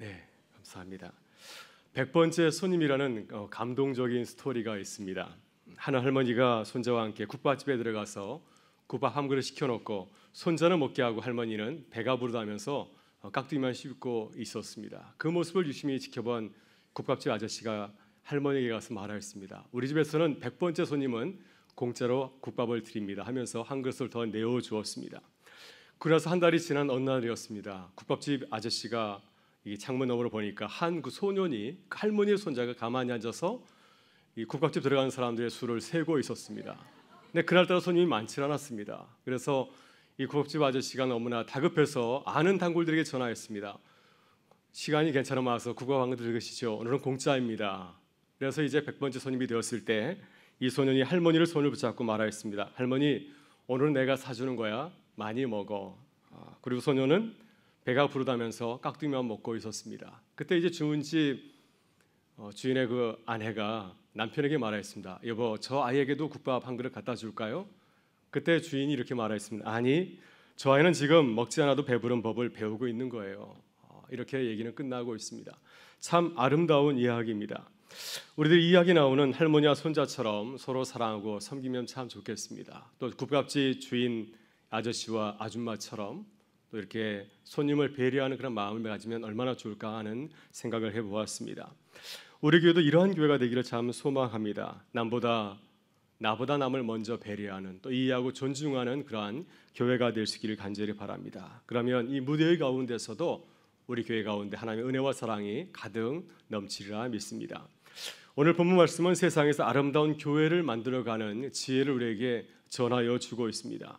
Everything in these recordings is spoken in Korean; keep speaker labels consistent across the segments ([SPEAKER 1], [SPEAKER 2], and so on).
[SPEAKER 1] 네, 감사합니다. 1번째 손님이라는 어, 감동적인 스토리가 있습니다. 한 할머니가 손자와 함께 국밥집에 들어가서 국밥 한 그릇 시켜놓고 손자는 먹게 하고 할머니는 배가 부르다면서 어, 깍두기만 씹고 있었습니다. 그 모습을 유심히 지켜본 국밥집 아저씨가 할머니에게 가서 말하였습니다. 우리 집에서는 1번째 손님은 공짜로 국밥을 드립니다 하면서 한 그릇을 더 내어 주었습니다. 그래서 한 달이 지난 어느 날이었습니다. 국밥집 아저씨가 이 창문 너머로 보니까 한 그 소년이 그 할머니의 손자가 가만히 앉아서 이 국밥집 들어가는 사람들의 수를 세고 있었습니다. 근데 그날따라 손님이 많지 않았습니다. 그래서 이 국밥집 아저씨가 너무나 다급해서 아는 단골들에게 전화했습니다. 시간이 괜찮아면 와서 국밥 한거 들으시죠. 오늘은 공짜입니다. 그래서 이제 100번째 손님이 되었을 때 이 소년이 할머니를 손을 붙잡고 말하였습니다. 할머니, 오늘은 내가 사주는 거야. 많이 먹어. 아, 그리고 소년은 배가 부르다면서 깍두기만 먹고 있었습니다. 그때 이제 주은집 어, 주인의 그 아내가 남편에게 말하였습니다. 여보, 저 아이에게도 국밥 한 그릇 갖다 줄까요? 그때 주인이 이렇게 말하였습니다. 아니, 저 아이는 지금 먹지 않아도 배부른 법을 배우고 있는 거예요. 어, 이렇게 얘기는 끝나고 있습니다. 참 아름다운 이야기입니다. 우리들 이야기 나오는 할머니와 손자처럼 서로 사랑하고 섬기면 참 좋겠습니다. 또 국밥집 주인 아저씨와 아줌마처럼 또 이렇게 손님을 배려하는 그런 마음을 가지면 얼마나 좋을까 하는 생각을 해보았습니다. 우리 교회도 이러한 교회가 되기를 참 소망합니다. 남보다 나보다 남을 먼저 배려하는 또 이해하고 존중하는 그러한 교회가 될 수 있기를 간절히 바랍니다. 그러면 이 무대의 가운데서도 우리 교회 가운데 하나님의 은혜와 사랑이 가득 넘치리라 믿습니다. 오늘 본문 말씀은 세상에서 아름다운 교회를 만들어가는 지혜를 우리에게 전하여 주고 있습니다.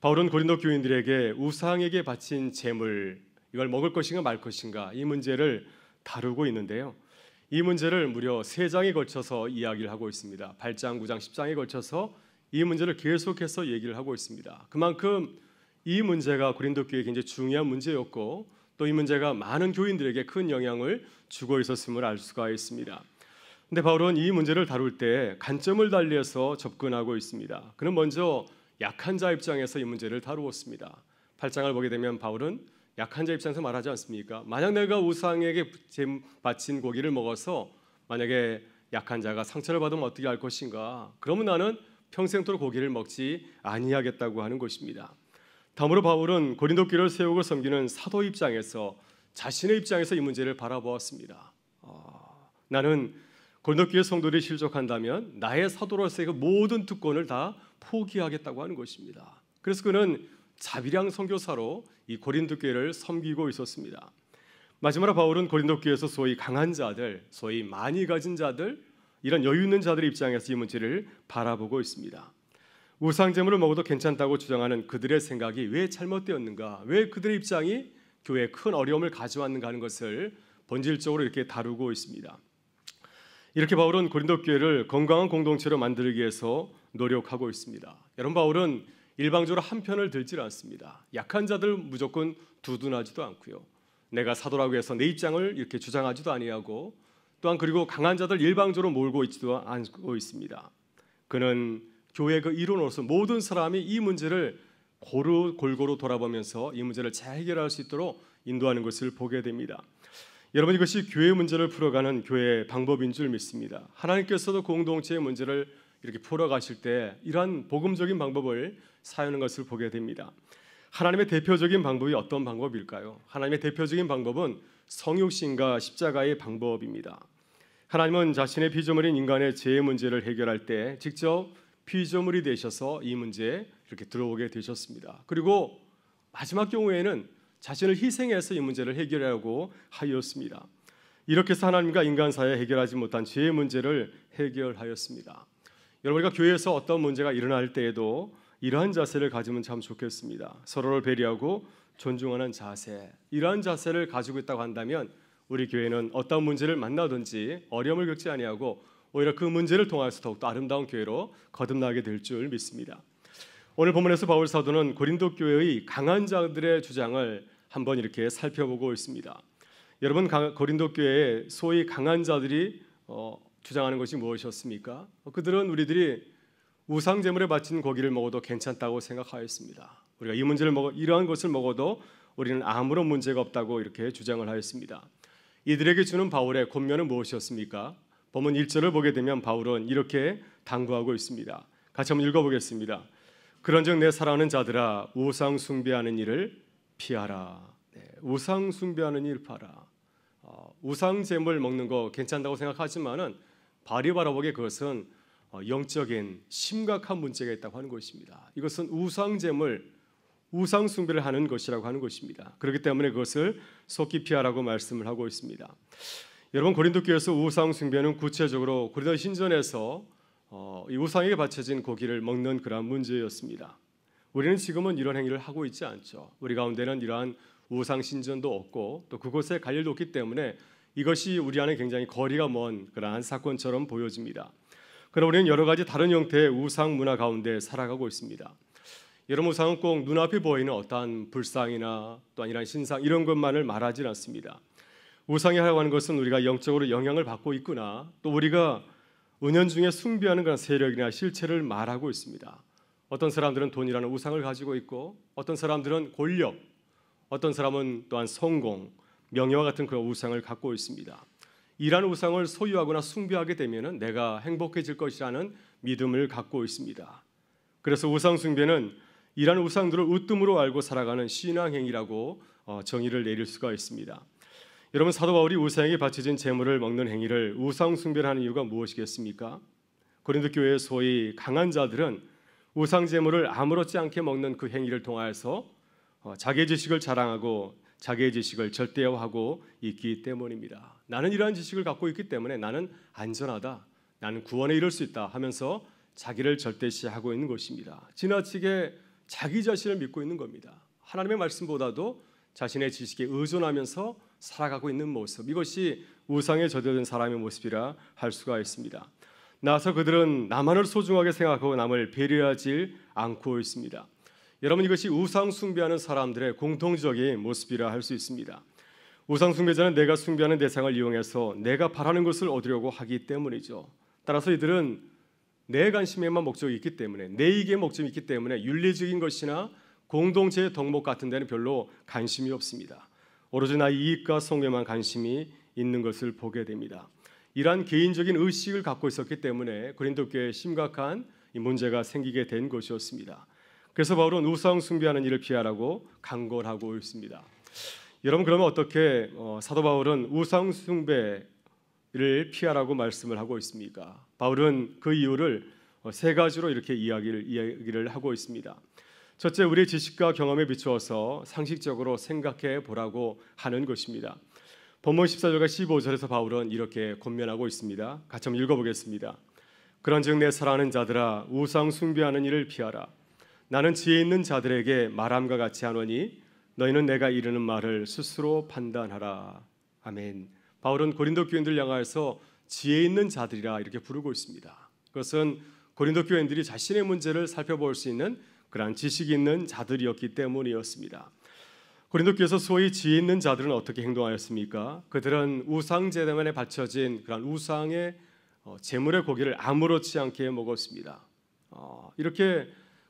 [SPEAKER 1] 바울은 고린도 교인들에게 우상에게 바친 재물 이걸 먹을 것인가 말 것인가 이 문제를 다루고 있는데요. 이 문제를 무려 세 장에 걸쳐서 이야기를 하고 있습니다. 8장, 9장, 10장에 걸쳐서 이 문제를 계속해서 얘기를 하고 있습니다. 그만큼 이 문제가 고린도 교회에 굉장히 중요한 문제였고 또 이 문제가 많은 교인들에게 큰 영향을 주고 있었음을 알 수가 있습니다. 근데 바울은 이 문제를 다룰 때 관점을 달리해서 접근하고 있습니다. 그는 먼저 약한 자 입장에서 이 문제를 다루었습니다. 8장을 보게 되면 바울은 약한 자 입장에서 말하지 않습니까? 만약 내가 우상에게 바친 고기를 먹어서 만약에 약한 자가 상처를 받으면 어떻게 할 것인가? 그러면 나는 평생토록 고기를 먹지 아니하겠다고 하는 것입니다. 다음으로 바울은 고린도교를 세우고 섬기는 사도 입장에서 자신의 입장에서 이 문제를 바라보았습니다. 어, 나는 고린도교의 성도들이 실족한다면 나의 사도로서의 그 모든 특권을 다 포기하겠다고 하는 것입니다. 그래서 그는 자비량 선교사로 이 고린도 교회를 섬기고 있었습니다. 마지막으로 바울은 고린도 교회에서 소위 강한 자들, 소위 많이 가진 자들, 이런 여유 있는 자들의 입장에서 이 문제를 바라보고 있습니다. 우상 제물을 먹어도 괜찮다고 주장하는 그들의 생각이 왜 잘못되었는가? 왜 그들의 입장이 교회에 큰 어려움을 가져왔는가 하는 것을 본질적으로 이렇게 다루고 있습니다. 이렇게 바울은 고린도 교회를 건강한 공동체로 만들기 위해서 노력하고 있습니다. 여러분 바울은 일방적으로 한 편을 들질 않습니다. 약한 자들 무조건 두둔하지도 않고요. 내가 사도라고 해서 내 입장을 이렇게 주장하지도 아니하고 또한 그리고 강한 자들 일방적으로 몰고 있지도 않고 있습니다. 그는 교회 그 이론으로서 모든 사람이 이 문제를 고루 골고루 돌아보면서 이 문제를 잘 해결할 수 있도록 인도하는 것을 보게 됩니다. 여러분 이것이 교회 문제를 풀어가는 교회의 방법인 줄 믿습니다. 하나님께서도 공동체의 문제를 이렇게 풀어가실 때 이러한 복음적인 방법을 사용하는 것을 보게 됩니다. 하나님의 대표적인 방법이 어떤 방법일까요? 하나님의 대표적인 방법은 성육신과 십자가의 방법입니다. 하나님은 자신의 피조물인 인간의 죄의 문제를 해결할 때 직접 피조물이 되셔서 이 문제에 이렇게 들어오게 되셨습니다. 그리고 마지막 경우에는 자신을 희생해서 이 문제를 해결하고 하였습니다. 이렇게 해서 하나님과 인간 사이에 해결하지 못한 죄의 문제를 해결하였습니다. 여러분 우리가 교회에서 어떤 문제가 일어날 때에도 이러한 자세를 가지면 참 좋겠습니다. 서로를 배려하고 존중하는 자세. 이러한 자세를 가지고 있다고 한다면 우리 교회는 어떤 문제를 만나든지 어려움을 겪지 아니하고 오히려 그 문제를 통해서 더욱더 아름다운 교회로 거듭나게 될 줄 믿습니다. 오늘 본문에서 바울 사도는 고린도 교회의 강한 자들의 주장을 한번 이렇게 살펴보고 있습니다. 여러분 고린도 교회의 소위 강한 자들이 어, 주장하는 것이 무엇이었습니까? 그들은 우리들이 우상 제물에 바친 고기를 먹어도 괜찮다고 생각하였습니다. 우리가 이 문제를 먹어 이러한 것을 먹어도 우리는 아무런 문제가 없다고 이렇게 주장을 하였습니다. 이들에게 주는 바울의 권면은 무엇이었습니까? 본문 1절을 보게 되면 바울은 이렇게 당부하고 있습니다. 같이 한번 읽어보겠습니다. 그런즉 내 사랑하는 자들아 우상 숭배하는 일을 피하라. 네, 우상 숭배하는 일 파라. 어, 우상 제물 먹는 거 괜찮다고 생각하지만은 바리 바라보게 그것은 어, 영적인 심각한 문제가 있다고 하는 것입니다. 이것은 우상 제물 우상 숭배를 하는 것이라고 하는 것입니다. 그렇기 때문에 그것을 속히 피하라고 말씀을 하고 있습니다. 여러분 고린도 교회에서 우상 숭배는 구체적으로 고린도 신전에서 어, 이 우상에게 바쳐진 고기를 먹는 그러한 문제였습니다. 우리는 지금은 이런 행위를 하고 있지 않죠. 우리 가운데는 이러한 우상 신전도 없고 또 그곳에 갈 일도 없기 때문에 이것이 우리 안에 굉장히 거리가 먼 그러한 사건처럼 보여집니다. 그러나 우리는 여러 가지 다른 형태의 우상 문화 가운데 살아가고 있습니다. 여러분 우상은 꼭 눈앞에 보이는 어떠한 불상이나 또한 이런 신상 이런 것만을 말하지 않습니다. 우상이라고 하는 것은 우리가 영적으로 영향을 받고 있구나 또 우리가 은연중에 숭배하는 그런 세력이나 실체를 말하고 있습니다. 어떤 사람들은 돈이라는 우상을 가지고 있고 어떤 사람들은 권력, 어떤 사람은 또한 성공, 명예와 같은 그런 우상을 갖고 있습니다. 이러 우상을 소유하거나 숭배하게 되면 내가 행복해질 것이라는 믿음을 갖고 있습니다. 그래서 우상 숭배는 이러 우상들을 으뜸으로 알고 살아가는 신앙행위라고 어, 정의를 내릴 수가 있습니다. 여러분 사도 바울이 우상에게 바쳐진 재물을 먹는 행위를 우상 숭배하는 이유가 무엇이겠습니까? 고린도 교회의 소위 강한 자들은 우상 재물을 아무렇지 않게 먹는 그 행위를 통하여서 어, 자기의 지식을 자랑하고 자기의 지식을 절대화하고 있기 때문입니다. 나는 이러한 지식을 갖고 있기 때문에 나는 안전하다. 나는 구원에 이를 수 있다 하면서 자기를 절대시하고 있는 것입니다. 지나치게 자기 자신을 믿고 있는 겁니다. 하나님의 말씀보다도 자신의 지식에 의존하면서 살아가고 있는 모습 이것이 우상에 젖어든 사람의 모습이라 할 수가 있습니다. 나서 그들은 나만을 소중하게 생각하고 남을 배려하지 않고 있습니다. 여러분 이것이 우상 숭배하는 사람들의 공통적인 모습이라 할 수 있습니다. 우상 숭배자는 내가 숭배하는 대상을 이용해서 내가 바라는 것을 얻으려고 하기 때문이죠. 따라서 이들은 내 관심에만 목적이 있기 때문에 내 이익의 목적이 있기 때문에 윤리적인 것이나 공동체의 덕목 같은 데는 별로 관심이 없습니다. 오로지 나의 이익과 성에만 관심이 있는 것을 보게 됩니다. 이러한 개인적인 의식을 갖고 있었기 때문에 그린도 교회에 심각한 문제가 생기게 된 것이었습니다. 그래서 바울은 우상 숭배하는 일을 피하라고 강걸 하고 있습니다. 여러분 그러면 어떻게 어, 사도 바울은 우상 숭배를 피하라고 말씀을 하고 있습니까? 바울은 그 이유를 어, 세 가지로 이렇게 이야기를 이야기를 하고 있습니다. 첫째, 우리의 지식과 경험에 비추어서 상식적으로 생각해 보라고 하는 것입니다. 본문 14절과 15절에서 바울은 이렇게 권면하고 있습니다. 같이 한번 읽어보겠습니다. 그런즉 내 사랑하는 자들아 우상 숭배하는 일을 피하라. 나는 지혜 있는 자들에게 말함과 같이 하노니 너희는 내가 이르는 말을 스스로 판단하라. 아멘. 바울은 고린도 교인들 향하여서 지혜 있는 자들이라 이렇게 부르고 있습니다. 그것은 고린도 교인들이 자신의 문제를 살펴볼 수 있는 그러한 지식이 있는 자들이었기 때문이었습니다. 고린도교서 소위 지 있는 자들은 어떻게 행동하였습니까? 그들은 우상 제단에 바쳐진 그런 우상의 재물의 어, 고기를 아무렇지 않게 먹었습니다. 어, 이렇게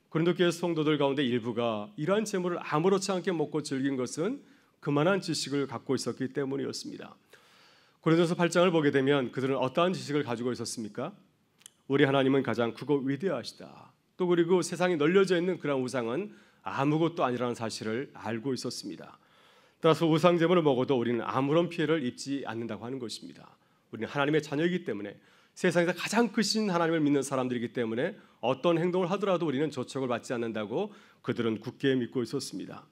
[SPEAKER 1] 고린도교의 성도들 가운데 일부가 이러한 재물을 아무렇지 않게 먹고 즐긴 것은 그만한 지식을 갖고 있었기 때문이었습니다. 고린도서 8장을 보게 되면 그들은 어떠한 지식을 가지고 있었습니까? 우리 하나님은 가장 크고 위대하시다. 또 그리고 세상에 널려져 있는 그런 우상은 아무것도 아니라는 사실을 알고 있었습니다. 따라서 우상 제물을 먹어도 우리는 아무런 피해를 입지 않는다고 하는 것입니다. 우리는 하나님의 자녀이기 때문에 세상에서 가장 크신 하나님을 믿는 사람들이기 때문에 어떤 행동을 하더라도 우리는 조척을 받지 않는다고 그들은 굳게 믿고 있었습니다.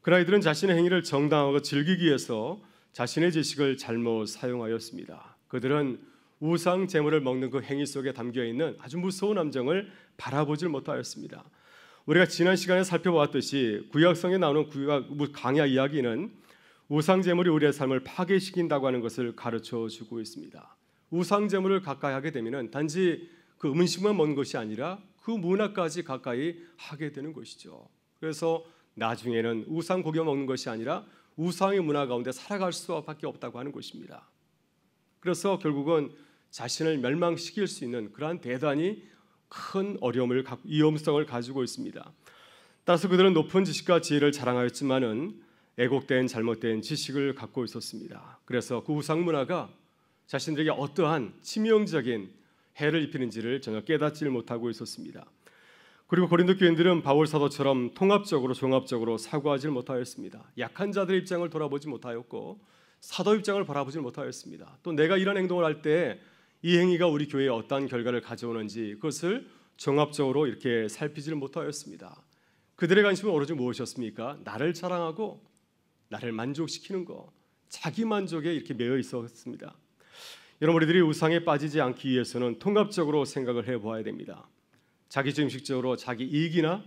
[SPEAKER 1] 그러나 이들은 자신의 행위를 정당하고 즐기기 위해서 자신의 지식을 잘못 사용하였습니다. 그들은 우상 제물을 먹는 그 행위 속에 담겨 있는 아주 무서운 함정을 바라보질 못하였습니다. 우리가 지난 시간에 살펴보았듯이 구약성에 나오는 구약 강야 이야기는 우상 제물이 우리의 삶을 파괴시킨다고 하는 것을 가르쳐 주고 있습니다. 우상 제물을 가까이 하게 되면은 단지 그 음식만 먹는 것이 아니라 그 문화까지 가까이 하게 되는 것이죠. 그래서 나중에는 우상 고기 먹는 것이 아니라 우상의 문화 가운데 살아갈 수밖에 없다고 하는 것입니다. 그래서 결국은 자신을 멸망시킬 수 있는 그러한 대단히 큰 어려움을 위험성을 가지고 있습니다. 따라서 그들은 높은 지식과 지혜를 자랑하였지만은 애곡된 잘못된 지식을 갖고 있었습니다. 그래서 그 우상 문화가 자신들에게 어떠한 치명적인 해를 입히는지를 전혀 깨닫지 못하고 있었습니다. 그리고 고린도 교인들은 바울 사도처럼 통합적으로 종합적으로 사과하지 못하였습니다. 약한 자들의 입장을 돌아보지 못하였고 사도 입장을 바라보지 못하였습니다. 또 내가 이런 행동을 할때 이 행위가 우리 교회에 어떠한 결과를 가져오는지 그것을 종합적으로 이렇게 살피지를 못하였습니다. 그들의 관심은 오로지 무엇이었습니까? 나를 자랑하고 나를 만족시키는 것, 자기 만족에 이렇게 매여 있었습니다. 여러분 우리들이 우상에 빠지지 않기 위해서는 통합적으로 생각을 해보아야 됩니다. 자기 중심적으로 자기 이익이나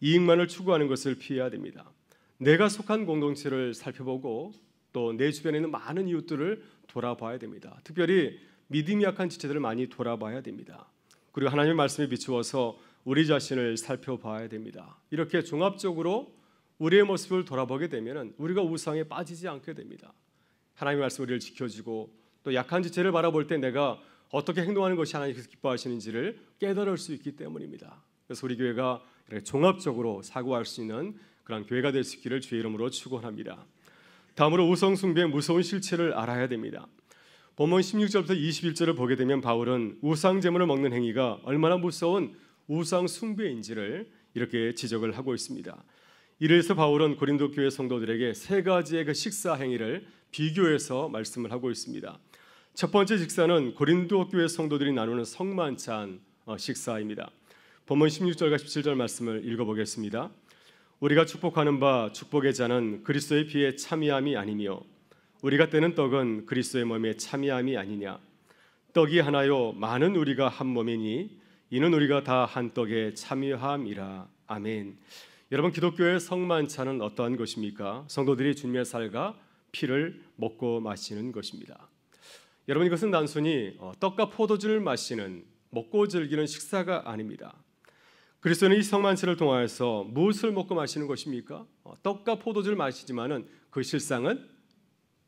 [SPEAKER 1] 이익만을 추구하는 것을 피해야 됩니다. 내가 속한 공동체를 살펴보고 또 내 주변에 있는 많은 이웃들을 돌아봐야 됩니다. 특별히 믿음이 약한 지체들을 많이 돌아봐야 됩니다. 그리고 하나님의 말씀에 비추어서 우리 자신을 살펴봐야 됩니다. 이렇게 종합적으로 우리의 모습을 돌아보게 되면 우리가 우상에 빠지지 않게 됩니다. 하나님의 말씀 우리를 지켜주고 또 약한 지체를 바라볼 때 내가 어떻게 행동하는 것이 하나님께서 기뻐하시는지를 깨달을 수 있기 때문입니다. 그래서 우리 교회가 이렇게 종합적으로 사고할 수 있는 그런 교회가 될 수 있기를 주의 이름으로 축원합니다. 다음으로 우상 숭배의 무서운 실체를 알아야 됩니다. 본문 16절부터 21절을 보게 되면 바울은 우상 제물을 먹는 행위가 얼마나 무서운 우상 숭배인지를 이렇게 지적을 하고 있습니다. 이래서 바울은 고린도 교회 성도들에게 세 가지의 그 식사 행위를 비교해서 말씀을 하고 있습니다. 첫 번째 식사는 고린도 교회 성도들이 나누는 성만찬 어, 식사입니다. 본문 16절과 17절 말씀을 읽어보겠습니다. 우리가 축복하는 바 축복의 잔은 그리스도의 피에 참여함이 아니며 우리가 떼는 떡은 그리스도의 몸에 참여함이 아니냐 떡이 하나요 많은 우리가 한 몸이니 이는 우리가 다 한 떡에 참여함이라 아멘 여러분 기독교의 성만찬은 어떠한 것입니까? 성도들이 주님의 살과 피를 먹고 마시는 것입니다 여러분 이것은 단순히 어, 떡과 포도주를 마시는 먹고 즐기는 식사가 아닙니다 그리스도는 이 성만찬을 통하여서 무엇을 먹고 마시는 것입니까? 어, 떡과 포도주를 마시지만은 그 실상은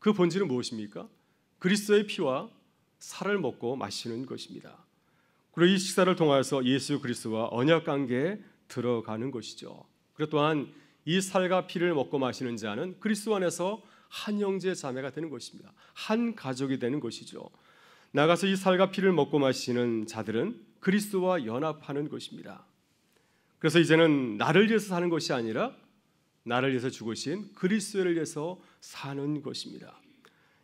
[SPEAKER 1] 그 본질은 무엇입니까? 그리스도의 피와 살을 먹고 마시는 것입니다. 그리고 이 식사를 통하여서 예수 그리스도와 언약 관계에 들어가는 것이죠. 그리고 또한 이 살과 피를 먹고 마시는 자는 그리스도 안에서 한 형제 자매가 되는 것입니다. 한 가족이 되는 것이죠. 나가서 이 살과 피를 먹고 마시는 자들은 그리스도와 연합하는 것입니다. 그래서 이제는 나를 위해서 사는 것이 아니라 나를 위해서 죽으신 그리스도를 위해서 사는 것입니다.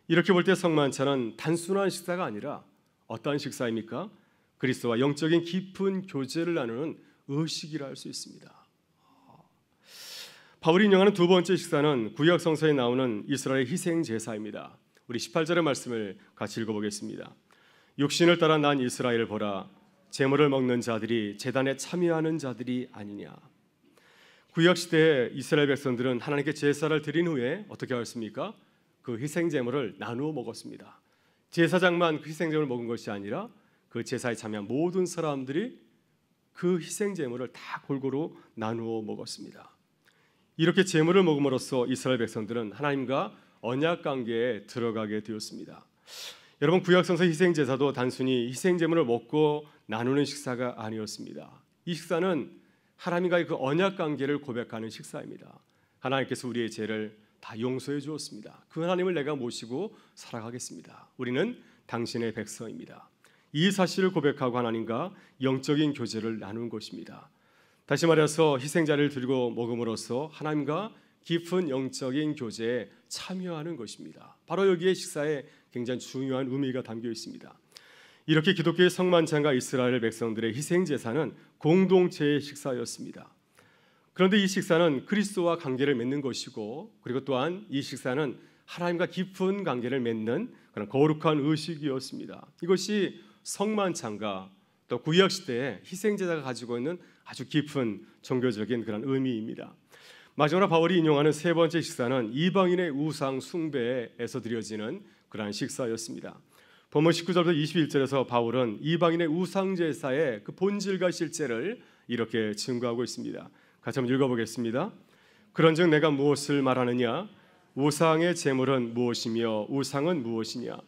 [SPEAKER 1] 이렇게 볼 때 성만찬은 단순한 식사가 아니라 어떠한 식사입니까? 그리스도와 영적인 깊은 교제를 나누는 의식이라 할 수 있습니다. 바울이 인용하는 두 번째 식사는 구약 성서에 나오는 이스라엘 희생 제사입니다. 우리 18절의 말씀을 같이 읽어보겠습니다. 육신을 따라 난 이스라엘 보라 재물을 먹는 자들이 재단에 참여하는 자들이 아니냐 구약 시대의 이스라엘 백성들은 하나님께 제사를 드린 후에 어떻게 하였습니까? 그 희생 제물을 나누어 먹었습니다. 제사장만 그 희생 제물을 먹은 것이 아니라 그 제사에 참여한 모든 사람들이 그 희생 제물을 다 골고루 나누어 먹었습니다. 이렇게 제물을 먹음으로써 이스라엘 백성들은 하나님과 언약 관계에 들어가게 되었습니다. 여러분 구약성서 희생 제사도 단순히 희생 제물을 먹고 나누는 식사가 아니었습니다. 이 식사는 하나님과의 그 언약 관계를 고백하는 식사입니다. 하나님께서 우리의 죄를 다 용서해 주었습니다. 그 하나님을 내가 모시고 살아가겠습니다. 우리는 당신의 백성입니다. 이 사실을 고백하고 하나님과 영적인 교제를 나누 것입니다. 다시 말해서 희생자를 들고 먹음으로써 하나님과 깊은 영적인 교제에 참여하는 것입니다. 바로 여기에 식사에 굉장히 중요한 의미가 담겨 있습니다. 이렇게 기독교의 성만찬과 이스라엘 백성들의 희생 제사는 공동체의 식사였습니다. 그런데 이 식사는 그리스도와 관계를 맺는 것이고 그리고 또한 이 식사는 하나님과 깊은 관계를 맺는 그런 거룩한 의식이었습니다. 이것이 성만찬과 또 구약 시대의 희생 제사가 가지고 있는 아주 깊은 종교적인 그런 의미입니다. 마지막 바울이 인용하는 세 번째 식사는 이방인의 우상 숭배에서 드려지는 그러한 식사였습니다. 본문 19절부터 21절에서 바울은 이방인의 우상 제사의 그 본질과 실제를 이렇게 증거하고 있습니다. 같이 한번 읽어보겠습니다. 그런즉 내가 무엇을 말하느냐? 우상의 제물은 무엇이며 우상은 무엇이냐?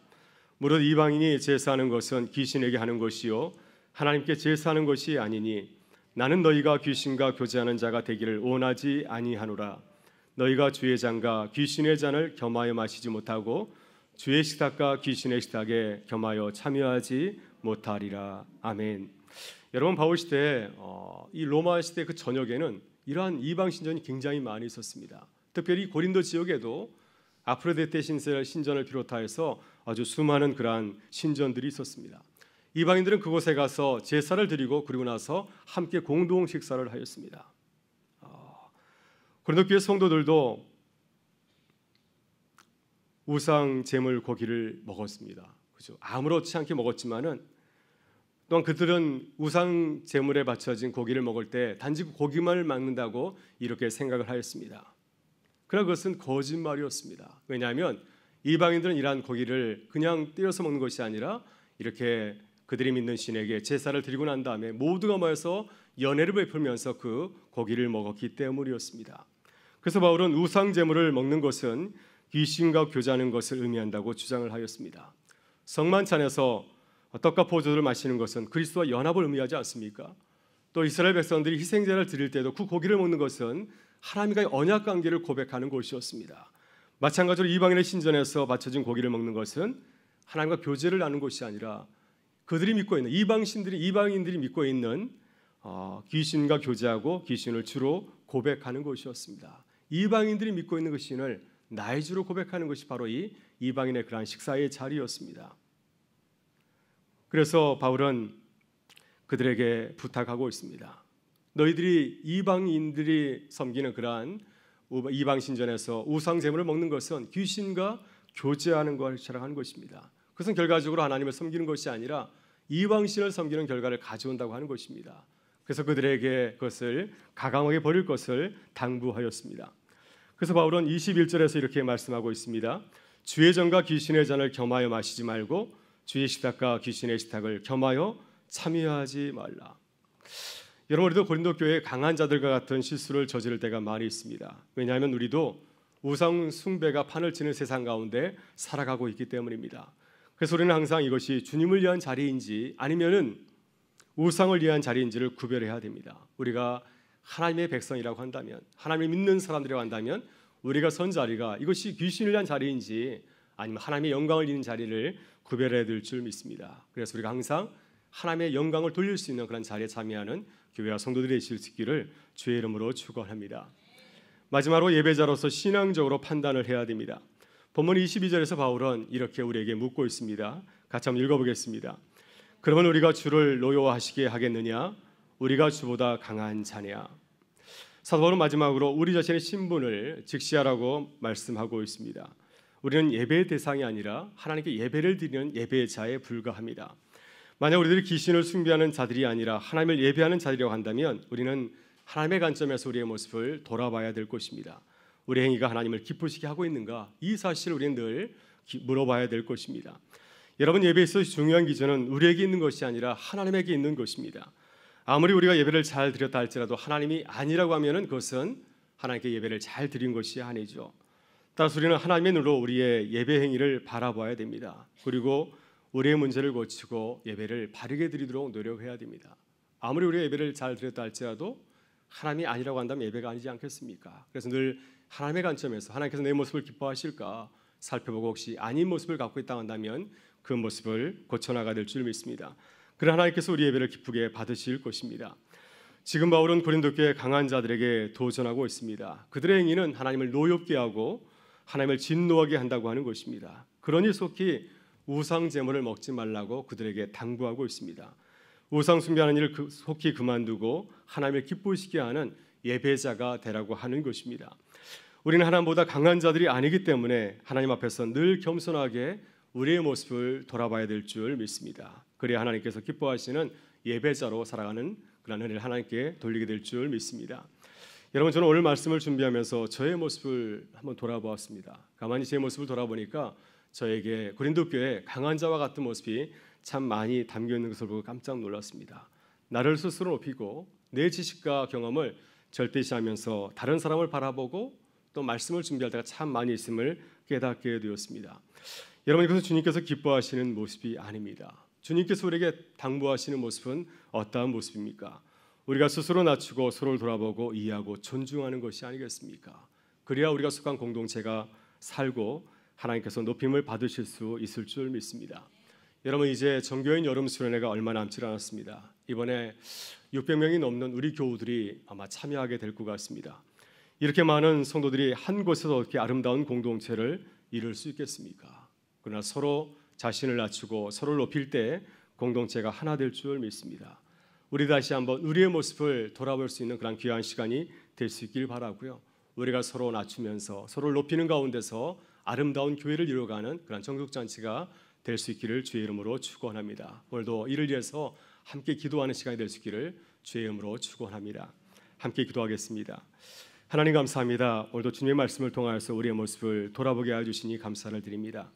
[SPEAKER 1] 무릇 이방인이 제사하는 것은 귀신에게 하는 것이요 하나님께 제사하는 것이 아니니 나는 너희가 귀신과 교제하는 자가 되기를 원하지 아니하노라. 너희가 주의 잔과 귀신의 잔을 겸하여 마시지 못하고 주의 식탁과 귀신의 식탁에 겸하여 참여하지 못하리라. 아멘. 여러분 바울 시대 어, 이 로마 시대 그 전역에는 이러한 이방 신전이 굉장히 많이 있었습니다. 특별히 고린도 지역에도 아프로데테 신세 신전을 비롯하여서 아주 수많은 그러한 신전들이 있었습니다. 이방인들은 그곳에 가서 제사를 드리고 그리고 나서 함께 공동 식사를 하였습니다. 어, 고린도 교회 성도들도 우상 제물 고기를 먹었습니다. 그죠? 아무렇지 않게 먹었지만은 또한 그들은 우상 제물에 바쳐진 고기를 먹을 때 단지 고기만을 먹는다고 이렇게 생각을 하였습니다. 그러나 그것은 거짓말이었습니다. 왜냐하면 이방인들은 이러한 고기를 그냥 떼어서 먹는 것이 아니라 이렇게 그들이 믿는 신에게 제사를 드리고 난 다음에 모두가 모여서 연회를 베풀면서 그 고기를 먹었기 때문이었습니다. 그래서 바울은 우상 제물을 먹는 것은 귀신과 교제하는 것을 의미한다고 주장을 하였습니다. 성만찬에서 떡과 포도를 마시는 것은 그리스도와 연합을 의미하지 않습니까? 또 이스라엘 백성들이 희생제를 드릴 때도 그 고기를 먹는 것은 하나님과의 언약 관계를 고백하는 곳이었습니다. 마찬가지로 이방인의 신전에서 바쳐진 고기를 먹는 것은 하나님과 교제를 나눈 것이 아니라 그들이 믿고 있는 이방신들이 이방인들이 믿고 있는 어, 귀신과 교제하고 귀신을 주로 고백하는 것이었습니다. 이방인들이 믿고 있는 그 신을 나의 주로 고백하는 것이 바로 이 이방인의 그러한 식사의 자리였습니다. 그래서 바울은 그들에게 부탁하고 있습니다. 너희들이 이방인들이 섬기는 그러한 이방 신전에서 우상 제물을 먹는 것은 귀신과 교제하는 것이라 하는 것입니다. 그것은 결과적으로 하나님을 섬기는 것이 아니라 이방 신을 섬기는 결과를 가져온다고 하는 것입니다. 그래서 그들에게 그것을 가감하게 버릴 것을 당부하였습니다. 그래서 바울은 21절에서 이렇게 말씀하고 있습니다. 주의 전과 귀신의 잔을 겸하여 마시지 말고 주의 식탁과 귀신의 식탁을 겸하여 참여하지 말라. 여러분 우리도 고린도 교회 강한 자들과 같은 실수를 저지를 때가 많이 있습니다. 왜냐하면 우리도 우상 숭배가 판을 치는 세상 가운데 살아가고 있기 때문입니다. 그래서 우리는 항상 이것이 주님을 위한 자리인지 아니면은 우상을 위한 자리인지를 구별해야 됩니다. 우리가 하나님의 백성이라고 한다면 하나님을 믿는 사람들이라고 한다면 우리가 선 자리가 이것이 귀신을 위한 자리인지 아니면 하나님의 영광을 잇는 자리를 구별해야 될 줄 믿습니다. 그래서 우리가 항상 하나님의 영광을 돌릴 수 있는 그런 자리에 참여하는 교회와 성도들이 실수기를 주의 이름으로 축원합니다. 마지막으로 예배자로서 신앙적으로 판단을 해야 됩니다. 본문 22절에서 바울은 이렇게 우리에게 묻고 있습니다. 같이 한번 읽어보겠습니다. 그러면 우리가 주를 노여워하시게 하겠느냐? 우리가 주보다 강한 자냐. 사도 바은 마지막으로 우리 자신의 신분을 직시하라고 말씀하고 있습니다. 우리는 예배의 대상이 아니라 하나님께 예배를 드리는 예배자에 불과합니다. 만약 우리들이 귀신을 숭배하는 자들이 아니라 하나님을 예배하는 자들이라고 한다면 우리는 하나님의 관점에서 우리의 모습을 돌아봐야 될 것입니다. 우리 행위가 하나님을 기쁘시게 하고 있는가? 이 사실을 우리는 늘 물어봐야 될 것입니다. 여러분 예배에 서 중요한 기준은 우리에게 있는 것이 아니라 하나님에게 있는 것입니다. 아무리 우리가 예배를 잘 드렸다 할지라도 하나님이 아니라고 하면은 그것은 하나님께 예배를 잘 드린 것이 아니죠. 따라서 우리는 하나님의 눈으로 우리의 예배 행위를 바라봐야 됩니다. 그리고 우리의 문제를 고치고 예배를 바르게 드리도록 노력해야 됩니다. 아무리 우리가 예배를 잘 드렸다 할지라도 하나님이 아니라고 한다면 예배가 아니지 않겠습니까? 그래서 늘 하나님의 관점에서 하나님께서 내 모습을 기뻐하실까 살펴보고 혹시 아닌 모습을 갖고 있다 한다면 그 모습을 고쳐나가야 될줄 믿습니다. 그래 하나님께서 우리 예배를 기쁘게 받으실 것입니다. 지금 바울은 고린도 교회 강한 자들에게 도전하고 있습니다. 그들의 행위는 하나님을 노엽게 하고 하나님을 진노하게 한다고 하는 것입니다. 그러니 속히 우상 제물을 먹지 말라고 그들에게 당부하고 있습니다. 우상 숭배하는 일을 그, 속히 그만두고 하나님을 기쁘시게 하는 예배자가 되라고 하는 것입니다. 우리는 하나님보다 강한 자들이 아니기 때문에 하나님 앞에서 늘 겸손하게 우리의 모습을 돌아봐야 될 줄 믿습니다. 그래야 하나님께서 기뻐하시는 예배자로 살아가는 그런 은혜를 하나님께 돌리게 될 줄 믿습니다. 여러분 저는 오늘 말씀을 준비하면서 저의 모습을 한번 돌아보았습니다. 가만히 제 모습을 돌아보니까 저에게 고린도 교회 강한 자와 같은 모습이 참 많이 담겨 있는 것을 보고 깜짝 놀랐습니다. 나를 스스로 높이고 내 지식과 경험을 절대시하면서 다른 사람을 바라보고 또 말씀을 준비할 때가 참 많이 있음을 깨닫게 되었습니다. 여러분 이것은 주님께서 기뻐하시는 모습이 아닙니다. 주님께서 우리에게 당부하시는 모습은 어떠한 모습입니까? 우리가 스스로 낮추고 서로를 돌아보고 이해하고 존중하는 것이 아니겠습니까? 그래야 우리가 속한 공동체가 살고 하나님께서 높임을 받으실 수 있을 줄 믿습니다. 여러분 이제 정교인 여름 수련회가 얼마 남지 않았습니다. 이번에 600명이 넘는 우리 교우들이 아마 참여하게 될 것 같습니다. 이렇게 많은 성도들이 한 곳에서 어떻게 아름다운 공동체를 이룰 수 있겠습니까? 그러나 서로 자신을 낮추고 서로를 높일 때 공동체가 하나 될 줄 믿습니다. 우리 다시 한번 우리의 모습을 돌아볼 수 있는 그런 귀한 시간이 될 수 있길 바라고요. 우리가 서로 낮추면서 서로를 높이는 가운데서 아름다운 교회를 이루어가는 그런 정족 잔치가 될 수 있기를 주의 이름으로 축원합니다. 오늘도 이를 위해서 함께 기도하는 시간이 될 수 있기를 주의 이름으로 축원합니다. 함께 기도하겠습니다. 하나님 감사합니다. 오늘도 주님의 말씀을 통하여서 우리의 모습을 돌아보게 하여 주시니 감사를 드립니다.